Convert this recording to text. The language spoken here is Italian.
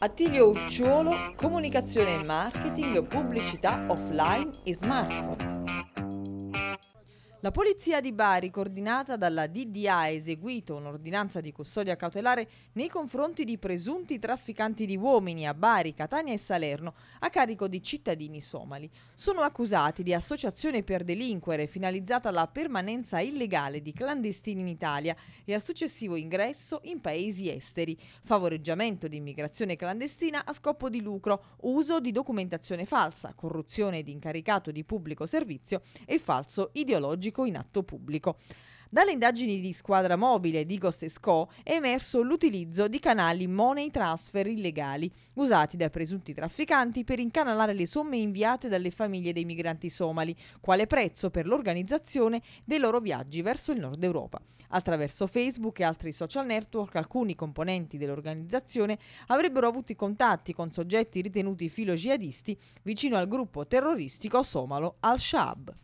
Attilio Urciuolo, comunicazione e marketing, pubblicità offline e smartphone. La polizia di Bari, coordinata dalla DDA, ha eseguito un'ordinanza di custodia cautelare nei confronti di presunti trafficanti di uomini a Bari, Catania e Salerno a carico di cittadini somali. Sono accusati di associazione per delinquere finalizzata alla permanenza illegale di clandestini in Italia e al successivo ingresso in paesi esteri, favoreggiamento di immigrazione clandestina a scopo di lucro, uso di documentazione falsa, corruzione di incaricato di pubblico servizio e falso ideologico psicologico in atto pubblico. Dalle indagini di squadra mobile di Gostesco è emerso l'utilizzo di canali money transfer illegali, usati dai presunti trafficanti per incanalare le somme inviate dalle famiglie dei migranti somali, quale prezzo per l'organizzazione dei loro viaggi verso il nord Europa. Attraverso Facebook e altri social network alcuni componenti dell'organizzazione avrebbero avuto contatti con soggetti ritenuti filo jihadisti vicino al gruppo terroristico somalo Al-Shaab.